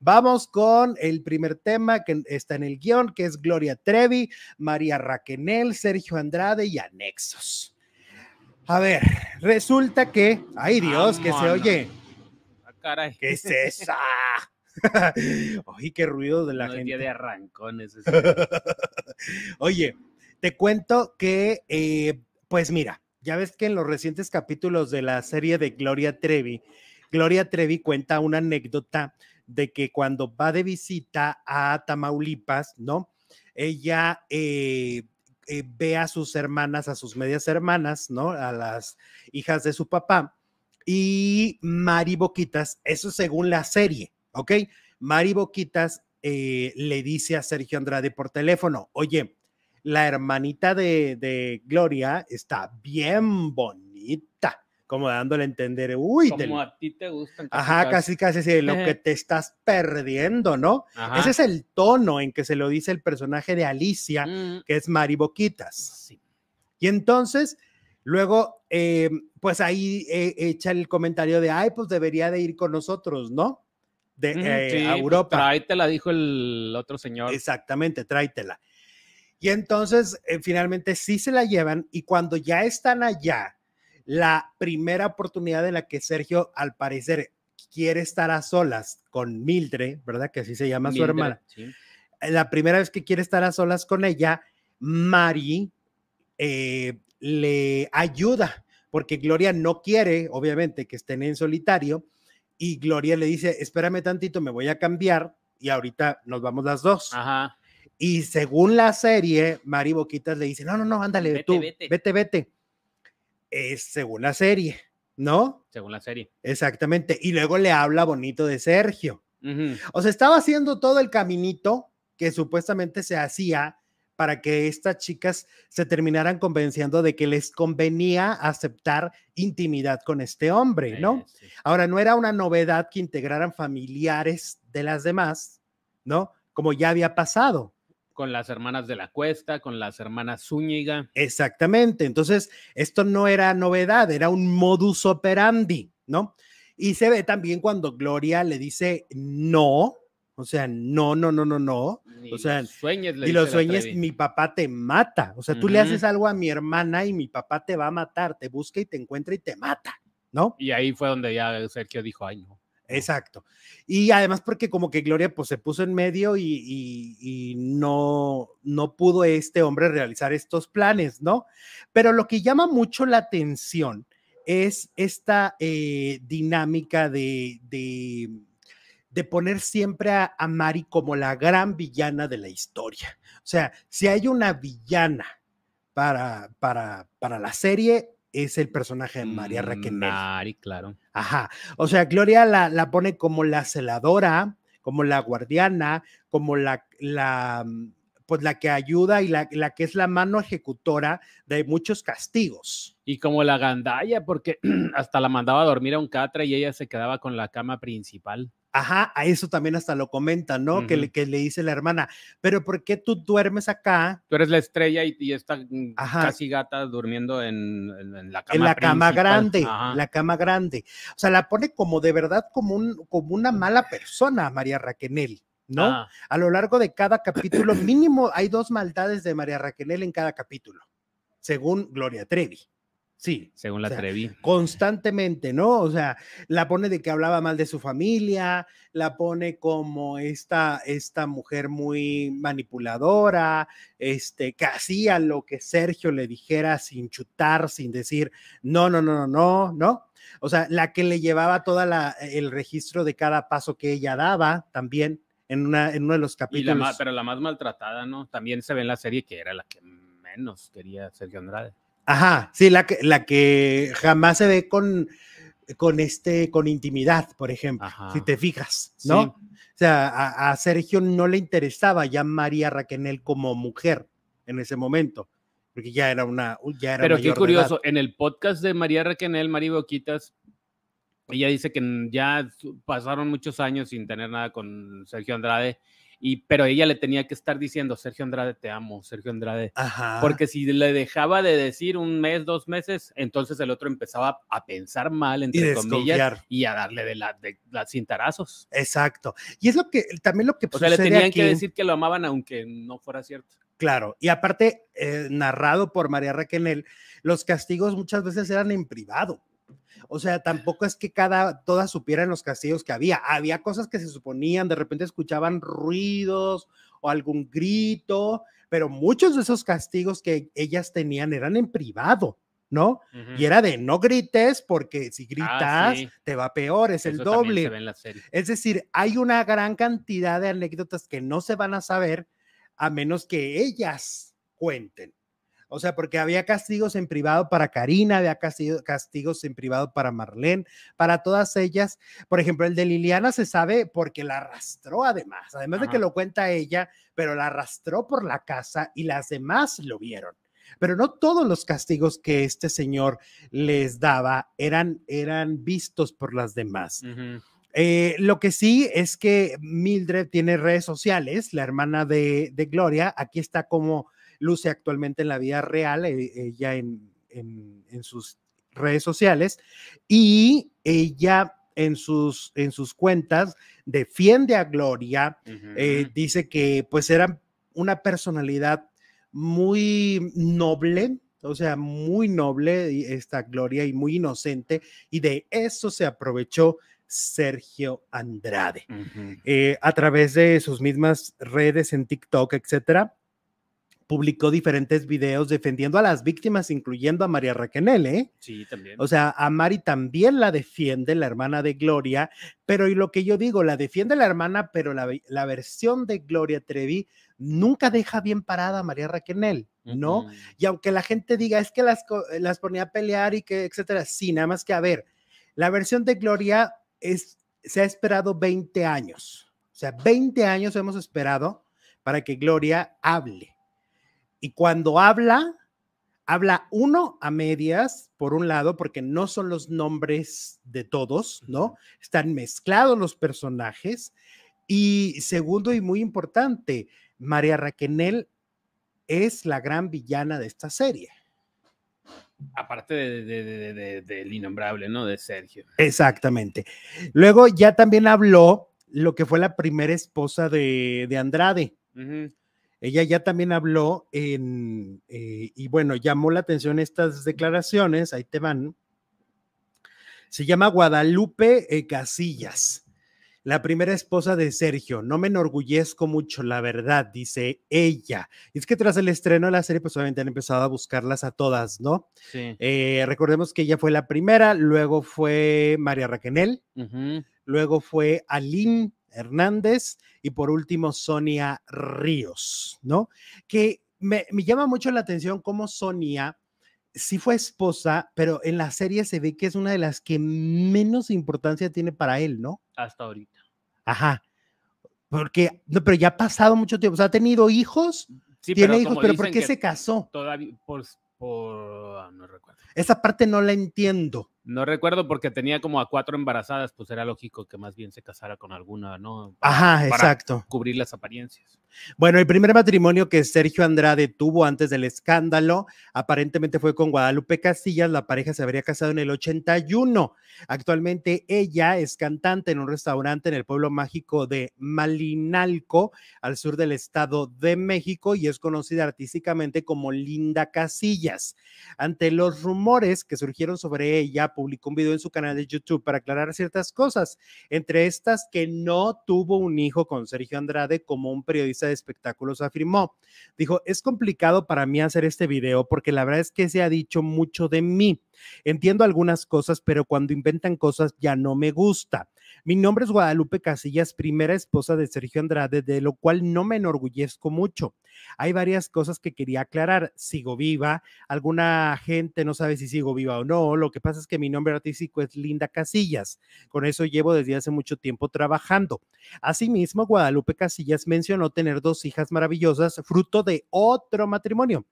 Vamos con el primer tema que está en el guión, que es Gloria Trevi, María Raquenel, Sergio Andrade y Anexos. A ver, resulta que, ay Dios, que se oye. Ah, caray. ¿Qué es esa? Oye, qué ruido de la gente. Día de arrancones. Oye, te cuento que, eh, pues mira, ya ves que en los recientes capítulos de la serie de Gloria Trevi Gloria Trevi cuenta una anécdota de que cuando va de visita a Tamaulipas, ¿no? Ella eh, eh, ve a sus hermanas, a sus medias hermanas, ¿no? A las hijas de su papá. Y Mari Boquitas, eso según la serie, ¿ok? Mari Boquitas eh, le dice a Sergio Andrade por teléfono, oye, la hermanita de, de Gloria está bien bonita como dándole a entender, uy, como a ti te gusta Ajá, casi casi, sí lo que te estás perdiendo, ¿no? Ese es el tono en que se lo dice el personaje de Alicia, mm. que es Mari Boquitas. Sí. Y entonces, luego, eh, pues ahí eh, echa el comentario de, ay, pues debería de ir con nosotros, ¿no? De, eh, a pues Europa. dijo el otro señor. Exactamente, tráitela Y entonces, finalmente, sí se la llevan y cuando ya están allá, la primera oportunidad en la que Sergio, al parecer, quiere estar a solas con Mildred, ¿verdad? Que así se llama su hermana. Eh, la primera vez que quiere estar a solas con ella, Mari eh, le ayuda, porque Gloria no quiere, obviamente, que estén en solitario. Y Gloria le dice, espérame tantito, me voy a cambiar y ahorita nos vamos las dos. Y según la serie, Mari Boquitas le dice, no, no, no, ándale, tú, vete, vete es según la serie, ¿no? Según la serie. Exactamente. Y luego le habla bonito de Sergio. O sea, estaba haciendo todo el caminito que supuestamente se hacía para que estas chicas se terminaran convenciendo de que les convenía aceptar intimidad con este hombre, ¿no? Eh, Ahora, no era una novedad que integraran familiares de las demás, ¿no? Como ya había pasado con las hermanas de la Cuesta, con las hermanas Zúñiga. Exactamente, entonces esto no era novedad, era un modus operandi, ¿no? Y se ve también cuando Gloria le dice no, o sea, no, no, no, no, no. o sea, y los sueños, mi papá te mata. O sea, tú le haces algo a mi hermana y mi papá te va a matar, te busca y te encuentra y te mata, ¿no? Y ahí fue donde ya Sergio dijo, ay, no. Exacto. Y además porque como que Gloria pues se puso en medio y, no, no pudo este hombre realizar estos planes, ¿no? Pero lo que llama mucho la atención es esta eh, dinámica de, de, poner siempre a, Mari como la gran villana de la historia. O sea, si hay una villana para, para, para la serie, es el personaje de María mm, Raquel. claro. Ajá. O sea, Gloria la, la pone como la celadora, como la guardiana, como la, la mm, pues la que ayuda y la, que es la mano ejecutora de muchos castigos. Y como la gandalla, porque hasta la mandaba a dormir a un catre y ella se quedaba con la cama principal. Ajá, a eso también hasta lo comentan, ¿no? que, le, que le dice la hermana, pero ¿por qué tú duermes acá? Tú eres la estrella y, está mm, casi gata durmiendo en, en, la cama. En la cama grande, la cama grande. O sea, la pone como de verdad como, un, como una mala persona, María Raquenel. ¿no? Ah. A lo largo de cada capítulo, mínimo hay dos maldades de María Raquel en cada capítulo, según Gloria Trevi. Sí. Según la Trevi. Constantemente, ¿no? O sea, la pone de que hablaba mal de su familia, la pone como esta, esta mujer muy manipuladora, este, que hacía lo que Sergio le dijera sin chutar, sin decir, no, no, no, no, no, ¿no? O sea, la que le llevaba todo el registro de cada paso que ella daba también en, una, en uno de los capítulos. pero la más maltratada, ¿no? También se ve en la serie que era la que menos quería Sergio Andrade. Ajá, sí, la que, la que jamás se ve con, con este, con intimidad, por ejemplo, si te fijas, ¿no? O sea, a, Sergio no le interesaba ya María Raquenel como mujer en ese momento, porque ya era una, ya era Pero qué curioso, en el podcast de María Raquenel, María Boquitas, ella dice que ya pasaron muchos años sin tener nada con Sergio Andrade. Y, pero ella le tenía que estar diciendo, Sergio Andrade, te amo, Sergio Andrade. Porque si le dejaba de decir un mes, dos meses, entonces el otro empezaba a pensar mal, entre comillas, y a darle de, la, de las cintarazos. Exacto. Y es lo que, también lo que O sea, le tenían que decir que lo amaban aunque no fuera cierto. Claro, y aparte, eh, narrado por María Raquel los castigos muchas veces eran en privado. O sea, tampoco es que cada, todas supieran los castigos que había. Había cosas que se suponían, de repente escuchaban ruidos o algún grito, pero muchos de esos castigos que ellas tenían eran en privado. ¿no? Y era de no grites porque si ah, gritas te va peor, es el doble. Es decir, hay una gran cantidad de anécdotas que no se van a saber a menos que ellas cuenten. O sea, porque había castigos en privado para Karina, había castigos en privado para Marlene, para todas ellas. Por ejemplo, el de Liliana se sabe porque la arrastró además, además de que lo cuenta ella, pero la arrastró por la casa y las demás lo vieron. Pero no todos los castigos que este señor les daba eran, eran vistos por las demás. Eh, lo que sí es que Mildred tiene redes sociales, la hermana de, de, Gloria, aquí está como luce actualmente en la vida real, eh, ella en, sus redes sociales, y ella en sus, en sus cuentas defiende a Gloria, eh, dice que pues era una personalidad muy noble, o sea, muy noble esta Gloria y muy inocente, y de eso se aprovechó Sergio Andrade. Eh, a través de sus mismas redes en TikTok, etcétera, publicó diferentes videos defendiendo a las víctimas, incluyendo a María Raquenel, ¿eh? Sí, también. O sea, a Mari también la defiende la hermana de Gloria, pero y lo que yo digo, la defiende la hermana, pero la, versión de Gloria Trevi nunca deja bien parada a María Raquenel, ¿no? Y aunque la gente diga, es que las, ponía a pelear y que, etcétera, sí, nada más que a ver, la versión de Gloria es, se ha esperado 20 años, o sea, 20 años hemos esperado para que Gloria hable y cuando habla, habla uno a medias, por un lado, porque no son los nombres de todos, ¿no? Están mezclados los personajes. Y segundo y muy importante, María Raquenel es la gran villana de esta serie. Aparte del innombrable, ¿no? De Sergio. Exactamente. Luego ya también habló lo que fue la primera esposa de, Andrade. Ajá. Ella ya también habló en, eh, y bueno, llamó la atención estas declaraciones, ahí te van. Se llama Guadalupe eh, Casillas, la primera esposa de Sergio. No me enorgullezco mucho, la verdad, dice ella. Y es que tras el estreno de la serie, pues obviamente han empezado a buscarlas a todas, ¿no? Eh, recordemos que ella fue la primera, luego fue María Raquenel, luego fue Aline Hernández y por último Sonia Ríos, ¿no? Que me, llama mucho la atención cómo Sonia sí fue esposa, pero en la serie se ve que es una de las que menos importancia tiene para él, ¿no? Hasta ahorita. Ajá. Porque, pero ya ha pasado mucho tiempo. O sea, ha tenido hijos, mm, tiene hijos, pero ¿por qué se casó? Todavía, por, ah, no recuerdo. Esa parte no la entiendo. No recuerdo porque tenía como a cuatro embarazadas, pues era lógico que más bien se casara con alguna, ¿no? Ajá, exacto. cubrir las apariencias. Bueno, el primer matrimonio que Sergio Andrade tuvo antes del escándalo aparentemente fue con Guadalupe Casillas La pareja se habría casado en el 81. Actualmente ella es cantante en un restaurante en el pueblo mágico de Malinalco, al sur del estado de México, y es conocida artísticamente como Linda Casillas. Ante los rumores que surgieron sobre ella, publicó un video en su canal de YouTube para aclarar ciertas cosas, entre estas que no tuvo un hijo con Sergio Andrade como un periodista de este espectáculos afirmó, dijo, es complicado para mí hacer este video porque la verdad es que se ha dicho mucho de mí. Entiendo algunas cosas, pero cuando inventan cosas ya no me gusta. Mi nombre es Guadalupe Casillas, primera esposa de Sergio Andrade, de lo cual no me enorgullezco mucho. Hay varias cosas que quería aclarar. Sigo viva, alguna gente no sabe si sigo viva o no. Lo que pasa es que mi nombre artístico es Linda Casillas. Con eso llevo desde hace mucho tiempo trabajando. Asimismo, Guadalupe Casillas mencionó tener dos hijas maravillosas, fruto de otro matrimonio.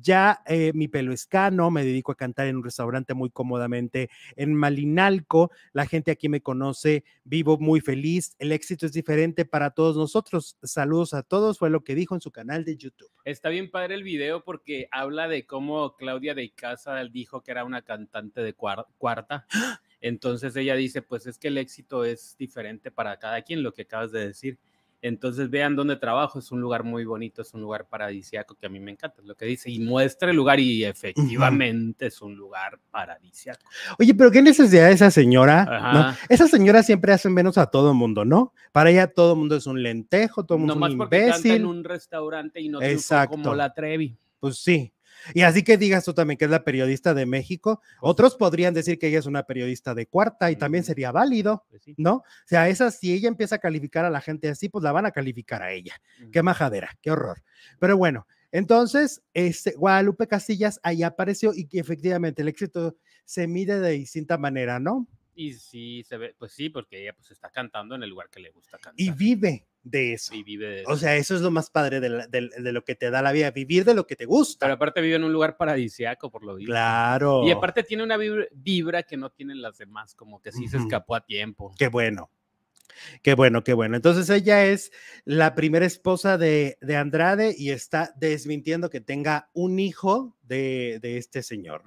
Ya eh, mi pelo es cano, me dedico a cantar en un restaurante muy cómodamente en Malinalco. La gente aquí me conoce, vivo muy feliz. El éxito es diferente para todos nosotros. Saludos a todos, fue lo que dijo en su canal de YouTube. Está bien padre el video porque habla de cómo Claudia de Casa dijo que era una cantante de cuarta. Entonces ella dice, pues es que el éxito es diferente para cada quien, lo que acabas de decir. Entonces vean dónde trabajo, es un lugar muy bonito, es un lugar paradisiaco que a mí me encanta, lo que dice, y muestra el lugar y efectivamente es un lugar paradisiaco. Oye, pero qué necesidad esa señora, Esa señora siempre hacen menos a todo el mundo, ¿no? Para ella todo mundo es un lentejo, todo mundo es un más porque en un restaurante y no Exacto. como la Trevi. Pues sí, y así que digas tú también que es la periodista de México, otros podrían decir que ella es una periodista de cuarta y también sería válido, pues ¿no? O sea, esa, si ella empieza a calificar a la gente así, pues la van a calificar a ella. Qué majadera, qué horror. Pero bueno, entonces, este, Guadalupe Castillas ahí apareció y que efectivamente el éxito se mide de distinta manera, ¿no? Y sí, se ve, pues sí, porque ella pues está cantando en el lugar que le gusta cantar. Y vive de eso. Y vive de eso. O sea, eso es lo más padre de, lo que te da la vida, vivir de lo que te gusta. Pero aparte vive en un lugar paradisiaco, por lo visto. Claro. Y aparte tiene una vibra, que no tienen las demás, como que sí se escapó a tiempo. Qué bueno. Qué bueno, qué bueno. Entonces ella es la primera esposa de, de Andrade y está desmintiendo que tenga un hijo de, de este señor, ¿no?